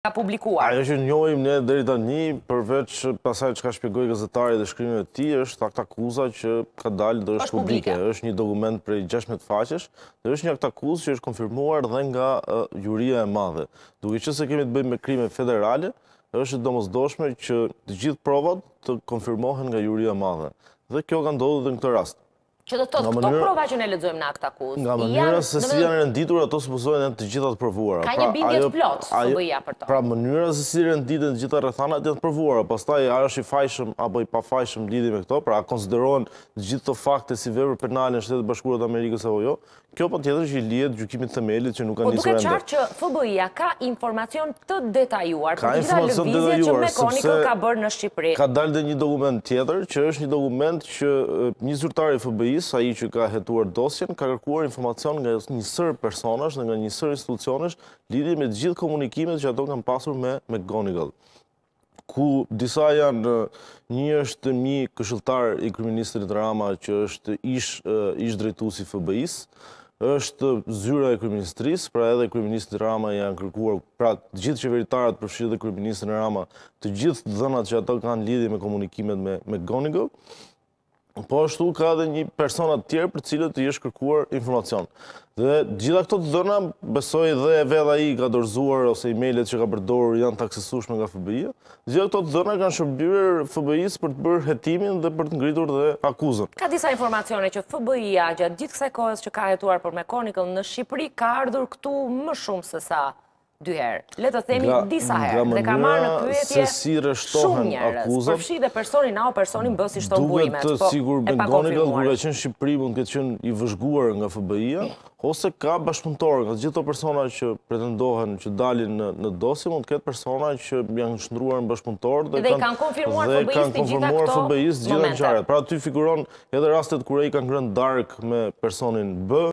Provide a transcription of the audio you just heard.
ka publikuar. Ajo që njojim ne dheri të një, përveç pasaj që ka shpjegoj gazetari dhe shkrimi e ti, është akta kuza që ka dalë dhe është publike. është një dokument prej 16 faqesh, dhe është një akta kuzë që është konfirmuar dhe nga juria e madhe. Duke që se kemi të bëjmë me krime federale, është do mos doshme që të gjithë provat të konfirmohen nga juria e madhe. Dhe kjo ka ndodhë dhe në këtë rastë. Që do të thotë, këto prova që ne lexojmë në akt akuz. Nga mënyra se si janë renditur ato supozohen janë të gjitha të provuara. Ka pra, një bindje të plotë SBI-a për to. Pra mënyra se si renditen të gjitha rrethanat janë të provuara, pastaj a është i fajshëm apo i pafajshëm lidhi me këto, pra a konsiderohen të gjithë këto fakte si vepër penale në Shtetet Bashkuara të Amerikës apo jo? Kjo po tjetër që lihet gjykimit themelit që nuk kanë po nisur ende. Po duket qartë që FBI-a ka informacion të detajuar ka për gjithë lëvizjet që Mekonikën ka bërë në Shqipëri. Ka dalë një dokument tjetër që është një dokument që një zyrtar i FBI sa i që ka hetuar dosjen, ka kërkuar informacion nga njësër personash dhe nga njësër institucionash lidi me gjithë komunikimet që ato kanë pasur me McGonigal. Ku disa janë një është të mi këshiltar i kërministrit Rama që është ish, ish si FBI-së, është zyra e kryministrisë, pra edhe kryministri Rama janë kërkuar, pra gjithë qeveritarët përfshirë dhe kryministri Rama, të gjithë dhënat që ato kanë lidi me komunikimet me, McGonigal po ashtu ka edhe një persona tjerë për cilët i është kërkuar informacion. Dhe gjitha këto të dhëna besoj dhe e vedha i ka dorzuar ose e mailet që ka përdorur janë të nga FBI-a. Gjitha këto të dhëna kanë shërbyrë FBI-së për të bërë hetimin dhe për të ngritur dhe akuzën. Ka disa informacione që FBI-a gjatë gjithë kse kohës që ka jetuar për mekonikën në Shqipëri ka ardhur këtu më shumë se sa dy herë, Letë të themi disa herë. Nga mënyra se si rështohen akuzat, përfshi dhe personin a o personin bësi shtonë burimet, po e Duhet të sigur bëngoni dhe kërë që në Shqipëri mund këtë qënë i vëzhguar nga FBI-a, ose ka bashkëpuntorë, nga gjitho persona që pretendohen që dalin në dosi, mund këtë persona që janë nëshëndruar në bashkëpuntorë dhe i kanë konfirmuar FBI-së të gjitha këto momente. Pra ty figuron edhe rastet kërë i kanë grën dark me personin B,